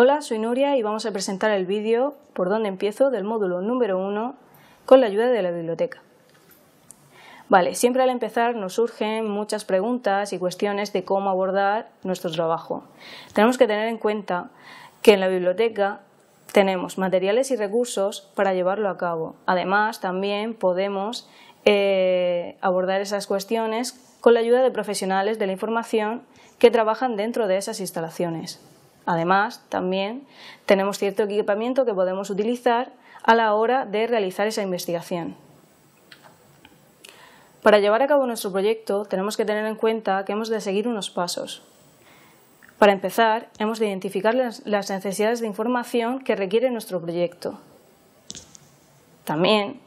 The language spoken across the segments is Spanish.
Hola, soy Nuria y vamos a presentar el vídeo por donde empiezo del módulo número 1 con la ayuda de la biblioteca. Vale, siempre al empezar nos surgen muchas preguntas y cuestiones de cómo abordar nuestro trabajo. Tenemos que tener en cuenta que en la biblioteca tenemos materiales y recursos para llevarlo a cabo. Además, también podemos eh, abordar esas cuestiones con la ayuda de profesionales de la información que trabajan dentro de esas instalaciones. Además, también tenemos cierto equipamiento que podemos utilizar a la hora de realizar esa investigación. Para llevar a cabo nuestro proyecto tenemos que tener en cuenta que hemos de seguir unos pasos. Para empezar, hemos de identificar las necesidades de información que requiere nuestro proyecto. También,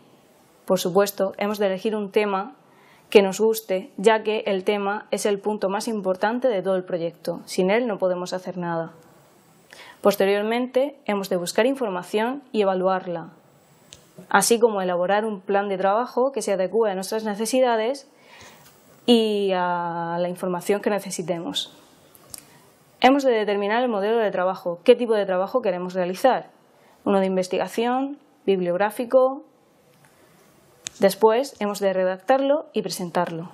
por supuesto, hemos de elegir un tema que nos guste, ya que el tema es el punto más importante de todo el proyecto. Sin él no podemos hacer nada. Posteriormente, hemos de buscar información y evaluarla, así como elaborar un plan de trabajo que se adecue a nuestras necesidades y a la información que necesitemos. Hemos de determinar el modelo de trabajo, qué tipo de trabajo queremos realizar, uno de investigación, bibliográfico. Después hemos de redactarlo y presentarlo.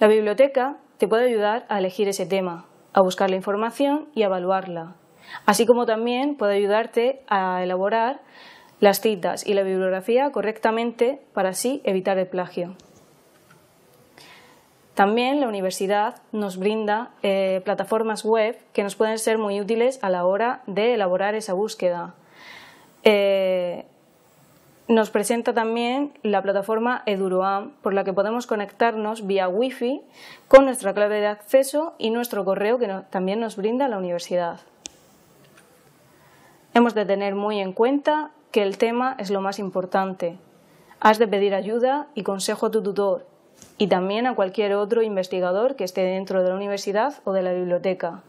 La biblioteca te puede ayudar a elegir ese tema, a buscar la información y evaluarla, así como también puede ayudarte a elaborar las citas y la bibliografía correctamente para así evitar el plagio. También la universidad nos brinda eh, plataformas web que nos pueden ser muy útiles a la hora de elaborar esa búsqueda. Eh, nos presenta también la plataforma EduroAM, por la que podemos conectarnos vía Wi-Fi con nuestra clave de acceso y nuestro correo que también nos brinda la universidad. Hemos de tener muy en cuenta que el tema es lo más importante. Has de pedir ayuda y consejo a tu tutor y también a cualquier otro investigador que esté dentro de la universidad o de la biblioteca.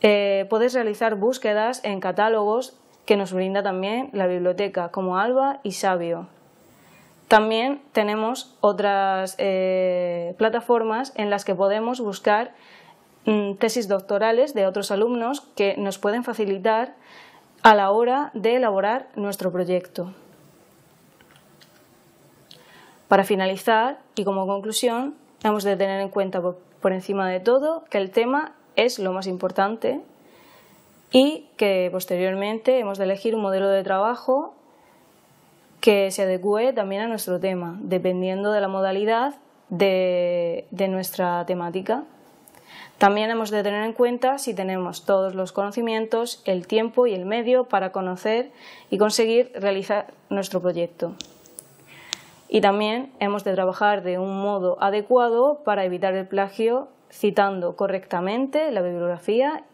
Eh, puedes realizar búsquedas en catálogos que nos brinda también la biblioteca, como Alba y Sabio. También tenemos otras eh, plataformas en las que podemos buscar mm, tesis doctorales de otros alumnos que nos pueden facilitar a la hora de elaborar nuestro proyecto. Para finalizar y como conclusión, hemos de tener en cuenta por encima de todo que el tema es lo más importante y que posteriormente hemos de elegir un modelo de trabajo que se adecue también a nuestro tema, dependiendo de la modalidad de, de nuestra temática. También hemos de tener en cuenta si tenemos todos los conocimientos, el tiempo y el medio para conocer y conseguir realizar nuestro proyecto. Y también hemos de trabajar de un modo adecuado para evitar el plagio citando correctamente la bibliografía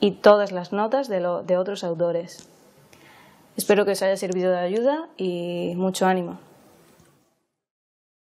y todas las notas de, de otros autores. Espero que os haya servido de ayuda y mucho ánimo.